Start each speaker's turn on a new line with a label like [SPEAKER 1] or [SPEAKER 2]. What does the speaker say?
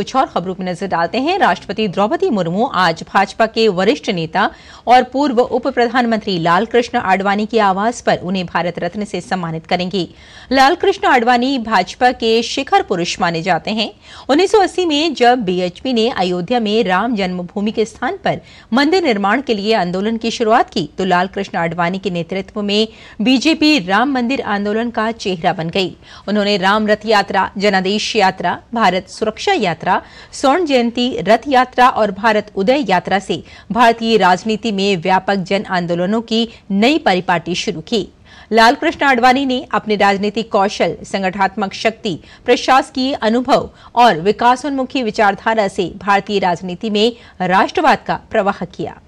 [SPEAKER 1] कुछ और खबरों पर नजर डालते हैं राष्ट्रपति द्रौपदी मुर्मू आज भाजपा के वरिष्ठ नेता और पूर्व उप प्रधानमंत्री लालकृष्ण आडवाणी की आवाज पर उन्हें भारत रत्न से सम्मानित करेंगी लालकृष्ण आडवाणी भाजपा के शिखर पुरुष माने जाते हैं उन्नीस में जब बीएचपी ने अयोध्या में राम जन्मभूमि के स्थान पर मंदिर निर्माण के लिए आंदोलन की शुरुआत की तो लालकृष्ण आडवाणी के नेतृत्व में बीजेपी राम मंदिर आंदोलन का चेहरा बन गई उन्होंने राम रथ यात्रा जनादेश यात्रा भारत सुरक्षा यात्रा यात्रा स्वर्ण जयंती रथ यात्रा और भारत उदय यात्रा से भारतीय राजनीति में व्यापक जन आंदोलनों की नई परिपाटी शुरू की लाल कृष्ण आडवाणी ने अपने राजनीतिक कौशल संगठनात्मक शक्ति प्रशासकीय अनुभव और विकासोन्मुखी विचारधारा से भारतीय राजनीति में राष्ट्रवाद का प्रवाह किया